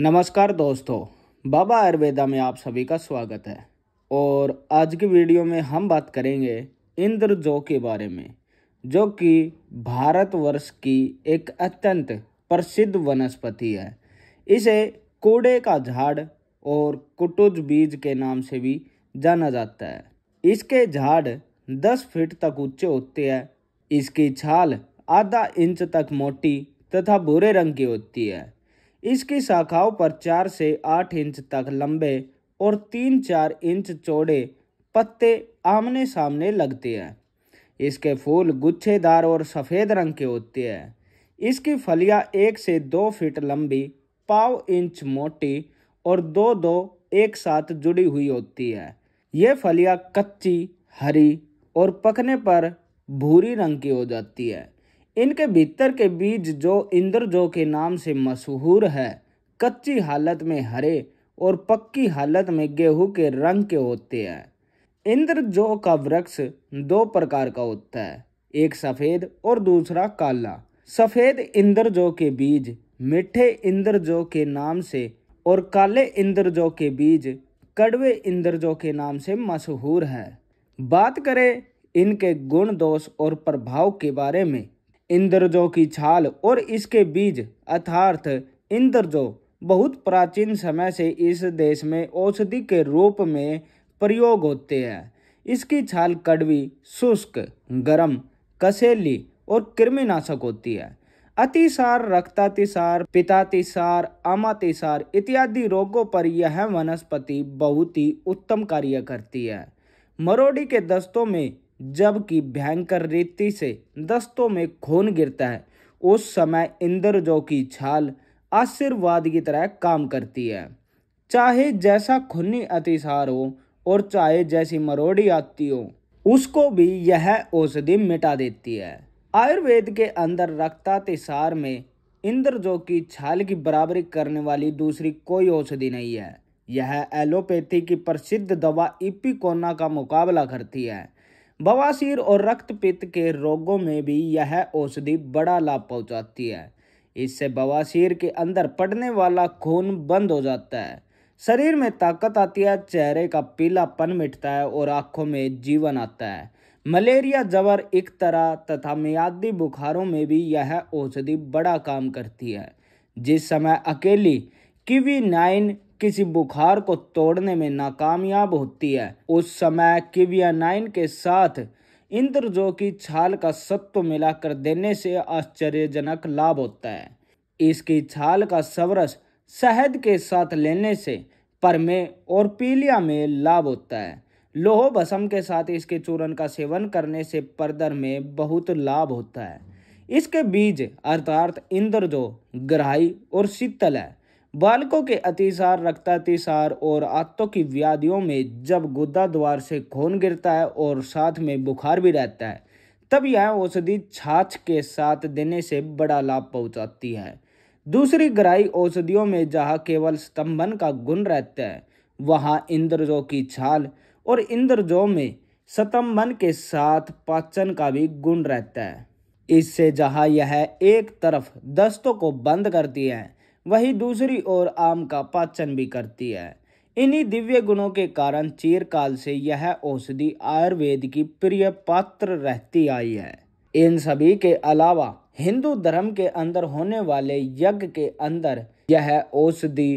नमस्कार दोस्तों बाबा आयुर्वेदा में आप सभी का स्वागत है और आज की वीडियो में हम बात करेंगे इंद्र जो के बारे में जो कि भारतवर्ष की एक अत्यंत प्रसिद्ध वनस्पति है इसे कोड़े का झाड़ और कुटुज बीज के नाम से भी जाना जाता है इसके झाड़ दस फीट तक ऊंचे होते हैं इसकी छाल आधा इंच तक मोटी तथा भूरे रंग की होती है इसकी शाखाओं पर चार से आठ इंच तक लंबे और तीन चार इंच चौड़े पत्ते आमने सामने लगते हैं इसके फूल गुच्छेदार और सफ़ेद रंग के होते हैं इसकी फलियां एक से दो फीट लंबी पाव इंच मोटी और दो दो एक साथ जुड़ी हुई होती है ये फलियां कच्ची हरी और पकने पर भूरी रंग की हो जाती है इनके भीतर के बीज जो इंद्रजो के नाम से मशहूर है कच्ची हालत में हरे और पक्की हालत में गेहूं के रंग के होते हैं इंद्रजो का वृक्ष दो प्रकार का होता है एक सफ़ेद और दूसरा काला सफ़ेद इंद्रजो के बीज मिठे इंद्रजो के नाम से और काले इंद्रजो के बीज कड़वे इंद्रजो के नाम से मशहूर है बात करें इनके गुण दोष और प्रभाव के बारे में इंद्रजो की छाल और इसके बीज अर्थार्थ इंद्रजो बहुत प्राचीन समय से इस देश में औषधि के रूप में प्रयोग होते हैं इसकी छाल कड़वी शुष्क गर्म कसेली और कृमिनाशक होती है अतिसार रक्तातिसार पितातिसार अमातिसार इत्यादि रोगों पर यह वनस्पति बहुत ही उत्तम कार्य करती है मरोड़ी के दस्तों में जबकि भयंकर रीति से दस्तों में खून गिरता है उस समय इंद्रजो की छाल आशीर्वाद की तरह काम करती है चाहे जैसा खुन्नी अतिसार हो और चाहे जैसी मरोड़ी आती हो उसको भी यह औषधि मिटा देती है आयुर्वेद के अंदर रक्तातिसार में इंद्रजो की छाल की बराबरी करने वाली दूसरी कोई औषधि नहीं है यह एलोपैथी की प्रसिद्ध दवा इपिकोना का मुकाबला करती है बवासीर और रक्त पित्त के रोगों में भी यह औषधि बड़ा लाभ पहुंचाती है इससे बवासीर के अंदर पड़ने वाला खून बंद हो जाता है शरीर में ताकत आती है चेहरे का पीलापन मिटता है और आंखों में जीवन आता है मलेरिया जबर एक तरह तथा मियादी बुखारों में भी यह औषधि बड़ा काम करती है जिस समय अकेली किवी नाइन किसी बुखार को तोड़ने में नाकामयाब होती है उस समय किविया नाइन के साथ इंद्रजो की छाल का सत्व मिलाकर देने से आश्चर्यजनक लाभ होता है इसकी छाल का सवरस शहद के साथ लेने से पर में और पीलिया में लाभ होता है लोहो भसम के साथ इसके चूर्ण का सेवन करने से परदर में बहुत लाभ होता है इसके बीज अर्थात इंद्रजो ग्राही और शीतल है बालकों के अतिसार रक्तातिसार और आत्तों की व्याधियों में जब गुदा द्वार से खून गिरता है और साथ में बुखार भी रहता है तब यह औषधि छाछ के साथ देने से बड़ा लाभ पहुंचाती है दूसरी ग्राही औषधियों में जहाँ केवल स्तंभन का गुण रहता है वहाँ इंद्रजो की छाल और इंद्रजो में स्तंभन के साथ पाचन का भी गुण रहता है इससे जहाँ यह एक तरफ दस्तों को बंद करती है वही दूसरी ओर आम का पाचन भी करती है इन्हीं दिव्य गुणों के कारण चीरकाल से यह औषधि आयुर्वेद की प्रिय पात्र रहती आई है इन सभी के अलावा हिंदू धर्म के अंदर होने वाले यज्ञ के अंदर यह औषधि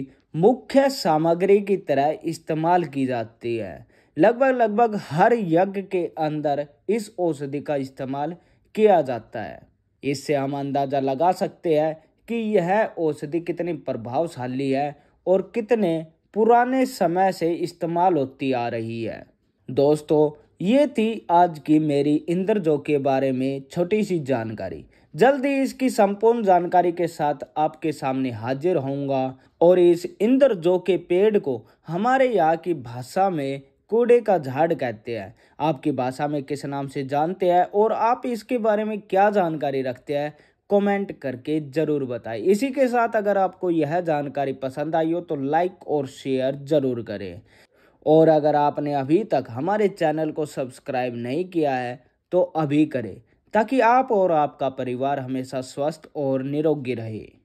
मुख्य सामग्री की तरह इस्तेमाल की जाती है लगभग लगभग हर यज्ञ के अंदर इस औषधि का इस्तेमाल किया जाता है इससे हम अंदाजा लगा सकते हैं कि यह औषधि कितनी प्रभावशाली है और कितने पुराने समय से इस्तेमाल होती आ रही है दोस्तों ये थी आज की मेरी इंद्रजो के बारे में छोटी सी जानकारी जल्दी इसकी संपूर्ण जानकारी के साथ आपके सामने हाजिर होऊंगा और इस इंद्रजो के पेड़ को हमारे यहाँ की भाषा में कूड़े का झाड़ कहते हैं आपकी भाषा में किस नाम से जानते हैं और आप इसके बारे में क्या जानकारी रखते हैं कमेंट करके ज़रूर बताएं इसी के साथ अगर आपको यह जानकारी पसंद आई हो तो लाइक और शेयर ज़रूर करें और अगर आपने अभी तक हमारे चैनल को सब्सक्राइब नहीं किया है तो अभी करें ताकि आप और आपका परिवार हमेशा स्वस्थ और निरोगी रहे